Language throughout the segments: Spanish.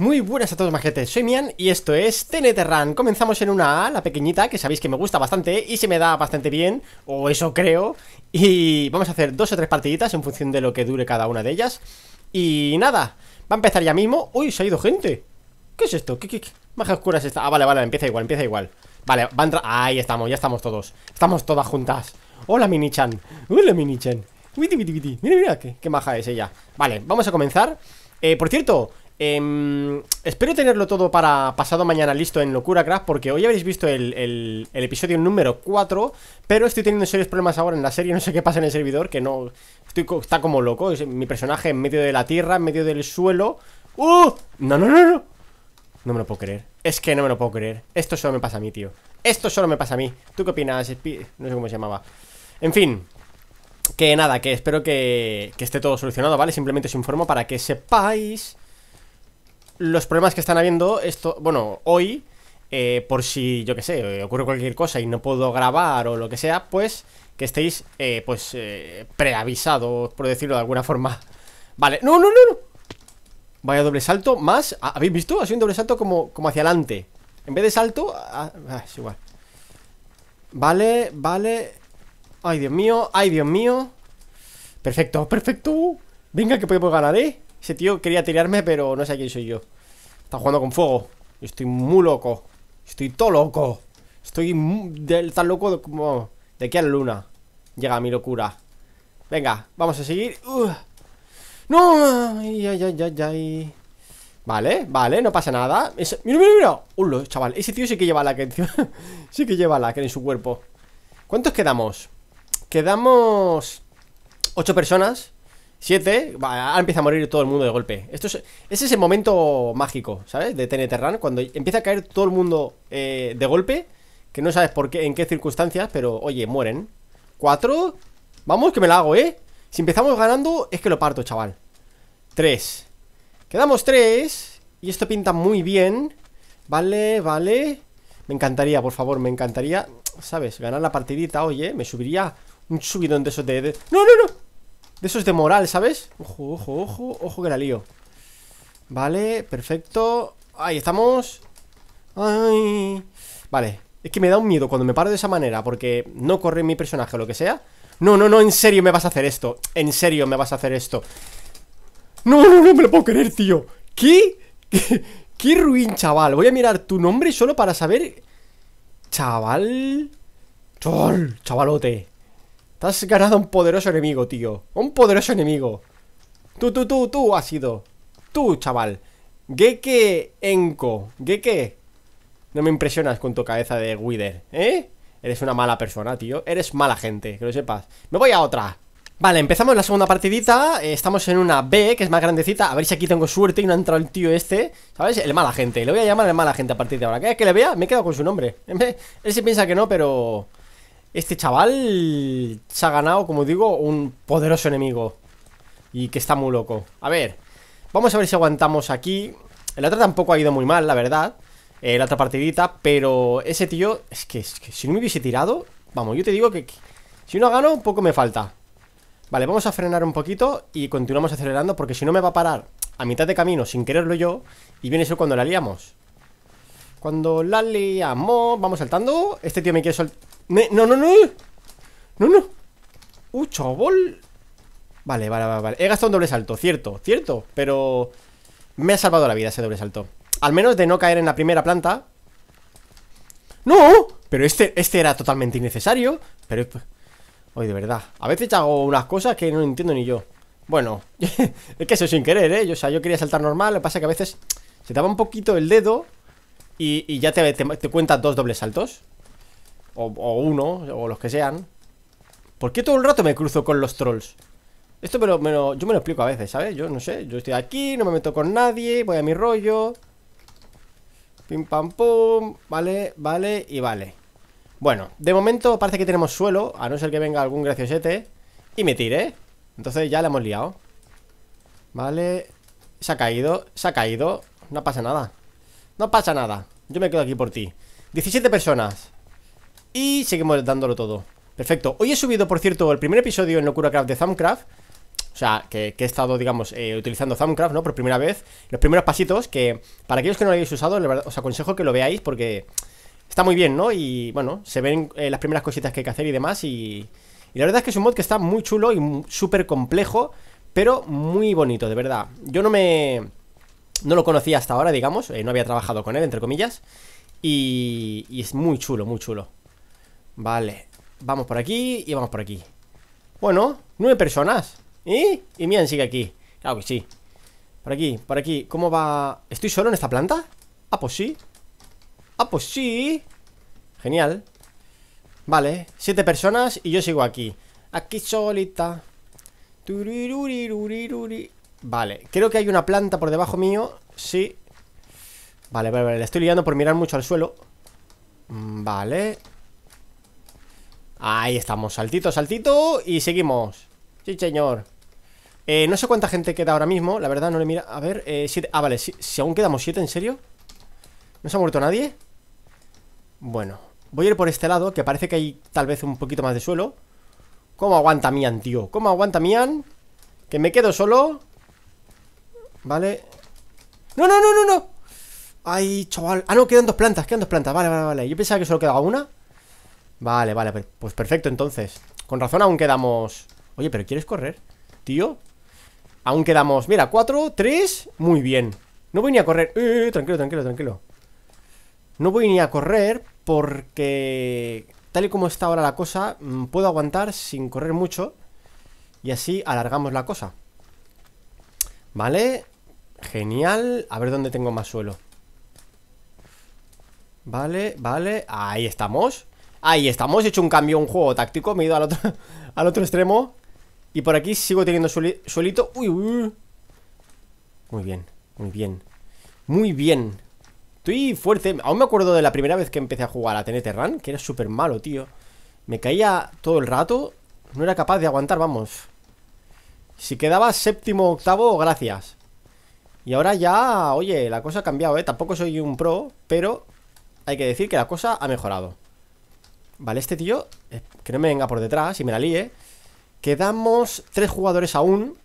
Muy buenas a todos majetes, soy Mian y esto es TNT Comenzamos en una A, la pequeñita, que sabéis que me gusta bastante y se me da bastante bien, o eso creo Y vamos a hacer dos o tres partiditas en función de lo que dure cada una de ellas Y nada, va a empezar ya mismo Uy, se ha ido gente ¿Qué es esto? ¿Qué, qué, qué? magia oscura es esta? Ah, vale, vale, empieza igual, empieza igual Vale, va a entrar... Ahí estamos, ya estamos todos Estamos todas juntas Hola Minichan, hola Minichan Mira, mira, qué, qué maja es ella Vale, vamos a comenzar eh, por cierto, Em, espero tenerlo todo para pasado mañana listo en Locura Craft, porque hoy habéis visto el, episodio número 4, pero estoy teniendo serios problemas ahora en la serie, no sé qué pasa en el servidor, que no... está como loco, mi personaje en medio de la tierra, en medio del suelo... ¡Uh! No, no, no, no. No me lo puedo creer. Es que no me lo puedo creer. Esto solo me pasa a mí, tío. Esto solo me pasa a mí. ¿Tú qué opinas? No sé cómo se llamaba. En fin, que nada, que espero que, esté todo solucionado, ¿vale? Simplemente os informo para que sepáis los problemas que están habiendo, esto, bueno, hoy, eh, por si, yo que sé, eh, ocurre cualquier cosa y no puedo grabar o lo que sea, pues que estéis, eh, pues, eh, preavisados, por decirlo de alguna forma. Vale, no, no, no, no. Vaya doble salto, más, ¿habéis visto? Ha sido un doble salto como, como hacia adelante. En vez de salto, ah, es igual. Vale, vale. Ay, Dios mío, ay, Dios mío. Perfecto, perfecto. Venga, que podemos ganar, ¿eh? Ese tío quería tirarme, pero no sé quién soy yo. Está jugando con fuego. estoy muy loco. Estoy todo loco. Estoy tan loco como... De aquí a la luna. Llega mi locura. Venga, vamos a seguir. ¡No! Ay, ay, ay, Vale, vale, no pasa nada. Mira, mira, mira. Ulo, chaval. Ese tío sí que lleva la que sí que lleva la que en su cuerpo. ¿Cuántos quedamos? Quedamos. Ocho personas. 7, ahora empieza a morir todo el mundo de golpe. Esto es, es el momento mágico, ¿sabes? De Run cuando empieza a caer todo el mundo eh, de golpe, que no sabes por qué, en qué circunstancias, pero oye, mueren. 4, vamos que me la hago, ¿eh? Si empezamos ganando, es que lo parto, chaval. 3, quedamos tres, y esto pinta muy bien. Vale, vale. Me encantaría, por favor, me encantaría, ¿sabes? Ganar la partidita, oye, me subiría un subidón de esos de... No, no, no, de es de moral, ¿sabes? Ojo, ojo, ojo, ojo que la lío Vale, perfecto Ahí estamos Ay. Vale, es que me da un miedo cuando me paro de esa manera Porque no corre mi personaje o lo que sea No, no, no, en serio me vas a hacer esto En serio me vas a hacer esto No, no, no me lo puedo creer, tío ¿Qué? ¿Qué, ruin, chaval Voy a mirar tu nombre solo para saber Chaval chavalote te has ganado un poderoso enemigo, tío. Un poderoso enemigo. Tú, tú, tú, tú has sido. Tú, chaval. Geke Enko. Geke. No me impresionas con tu cabeza de Wither, ¿eh? Eres una mala persona, tío. Eres mala gente, que lo sepas. Me voy a otra. Vale, empezamos la segunda partidita eh, Estamos en una B, que es más grandecita A ver si aquí tengo suerte y no ha entrado el tío este ¿Sabes? El mala gente, le voy a llamar el mala gente a partir de ahora ¿Qué? que le vea, me he quedado con su nombre Él se piensa que no, pero... Este chaval se ha ganado, como digo, un poderoso enemigo Y que está muy loco A ver, vamos a ver si aguantamos aquí El otro tampoco ha ido muy mal, la verdad eh, La otra partidita, pero ese tío es que, si no me hubiese tirado Vamos, yo te digo que, si no gano, poco me falta Vale, vamos a frenar un poquito y continuamos acelerando Porque si no me va a parar a mitad de camino sin quererlo yo Y viene eso cuando la liamos Cuando la liamos Vamos saltando Este tío me quiere soltar no, no, no. No, no. Uh, chaval. Vale, vale, vale, He gastado un doble salto, cierto, cierto. Pero me ha salvado la vida ese doble salto. Al menos de no caer en la primera planta. ¡No! Pero este, este era totalmente innecesario. Pero... hoy de verdad. A veces hago unas cosas que no entiendo ni yo. Bueno, es que eso sin querer, ¿eh? O sea, yo quería saltar normal. Lo que pasa es que a veces se daba un poquito el dedo y, ya te, te, te cuentas dos dobles saltos o, uno, o los que sean ¿Por qué todo el rato me cruzo con los trolls? Esto pero lo, yo me lo explico a veces, ¿sabes? Yo no sé, yo estoy aquí, no me meto con nadie Voy a mi rollo Pim pam pum Vale, vale y vale Bueno, de momento parece que tenemos suelo A no ser que venga algún graciosete Y me tire Entonces ya la hemos liado Vale Se ha caído, se ha caído No pasa nada No pasa nada Yo me quedo aquí por ti 17 personas y seguimos dándolo todo Perfecto, hoy he subido por cierto el primer episodio en Locura Craft de Thumbcraft o sea, que, he estado, digamos, eh, utilizando Thumbcraft, ¿no? Por primera vez. Los primeros pasitos que, para aquellos que no lo hayáis usado, os aconsejo que lo veáis porque está muy bien, ¿no? Y bueno, se ven eh, las primeras cositas que hay que hacer y demás. Y, la verdad es que es un mod que está muy chulo y súper complejo, pero muy bonito, de verdad. Yo no me... No lo conocía hasta ahora, digamos. Eh, no había trabajado con él, entre comillas. y es muy chulo, muy chulo. Vale, vamos por aquí y vamos por aquí Bueno, nueve personas ¿Y? Y Mian sigue aquí Claro que sí Por aquí, por aquí, ¿cómo va? ¿Estoy solo en esta planta? Ah, pues sí Ah, pues sí Genial Vale, siete personas y yo sigo aquí Aquí solita Vale, creo que hay una planta por debajo mío Sí Vale, vale, vale, le estoy liando por mirar mucho al suelo mm, Vale Ahí estamos, saltito, saltito Y seguimos Sí, señor eh, no sé cuánta gente queda ahora mismo La verdad no le mira... A ver, eh, siete... Ah, vale, si, si aún quedamos siete, ¿en serio? ¿No se ha muerto nadie? Bueno, voy a ir por este lado Que parece que hay tal vez un poquito más de suelo ¿Cómo aguanta Mian, tío? ¿Cómo aguanta Mian? Que me quedo solo Vale ¡No, no, no, no, no! Ay, chaval Ah, no, quedan dos plantas, quedan dos plantas Vale, vale, vale Yo pensaba que solo quedaba una Vale, vale, pues, pues perfecto entonces Con razón aún quedamos... Oye, pero ¿quieres correr? Tío Aún quedamos... Mira, cuatro, tres Muy bien No voy ni a correr eh, eh, Tranquilo, tranquilo, tranquilo No voy ni a correr porque... Tal y como está ahora la cosa mm, Puedo aguantar sin correr mucho Y así alargamos la cosa Vale Genial A ver dónde tengo más suelo Vale, vale Ahí estamos Ahí estamos, he hecho un cambio, un juego táctico Me he ido al otro, extremo Y por aquí sigo teniendo suelito uy, uy, Muy bien, muy bien Muy bien Estoy fuerte, aún me acuerdo de la primera vez que empecé a jugar a TNT Run Que era súper malo, tío Me caía todo el rato No era capaz de aguantar, vamos Si quedaba séptimo octavo, gracias Y ahora ya, oye, la cosa ha cambiado, eh Tampoco soy un pro, pero hay que decir que la cosa ha mejorado Vale, este tío, eh, que no me venga por detrás y me la líe Quedamos tres jugadores aún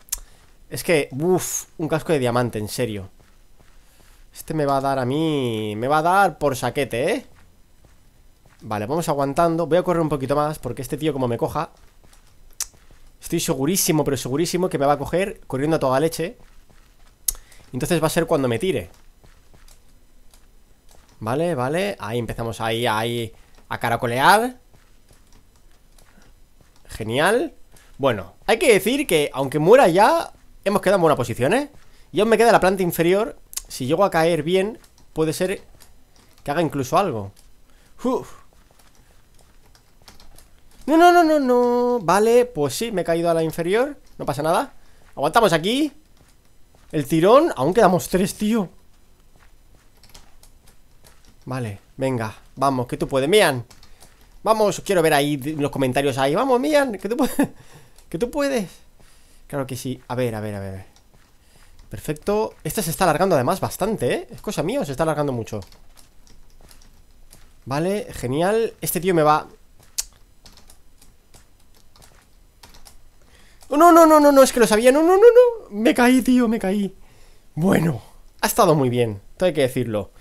Es que, uff, un casco de diamante, en serio Este me va a dar a mí Me va a dar por saquete, ¿eh? Vale, vamos aguantando Voy a correr un poquito más porque este tío como me coja Estoy segurísimo, pero segurísimo que me va a coger corriendo a toda leche Entonces va a ser cuando me tire Vale, vale, ahí empezamos, ahí, ahí a caracolear Genial Bueno, hay que decir que aunque muera ya Hemos quedado en buenas posiciones ¿eh? Y aún me queda la planta inferior Si llego a caer bien, puede ser Que haga incluso algo No, no, no, no, no Vale, pues sí, me he caído a la inferior No pasa nada Aguantamos aquí El tirón, aún quedamos tres, tío Vale Venga, vamos, que tú puedes, Mian Vamos, quiero ver ahí los comentarios ahí Vamos, Mian, que tú puedes Que tú puedes Claro que sí, a ver, a ver, a ver Perfecto, Esta se está alargando además bastante, ¿eh? ¿Es cosa mía se está alargando mucho? Vale, genial Este tío me va... No, no, no, no, no, es que lo sabía No, no, no, no, me caí, tío, me caí Bueno, ha estado muy bien, todo hay que decirlo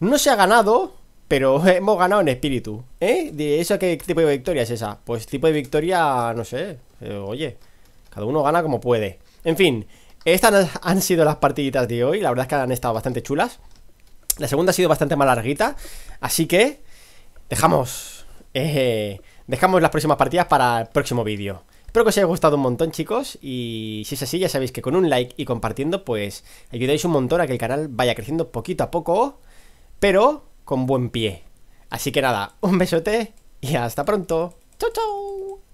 no se ha ganado, pero hemos ganado en espíritu. ¿Eh? ¿De eso qué tipo de victoria es esa? Pues tipo de victoria, no sé. Eh, oye, cada uno gana como puede. En fin, estas han sido las partiditas de hoy. La verdad es que han estado bastante chulas. La segunda ha sido bastante más larguita. Así que dejamos. Eh, dejamos las próximas partidas para el próximo vídeo. Espero que os haya gustado un montón, chicos. Y si es así, ya sabéis que con un like y compartiendo, pues ayudáis un montón a que el canal vaya creciendo poquito a poco pero con buen pie. Así que nada, un besote y hasta pronto. Chao, chao.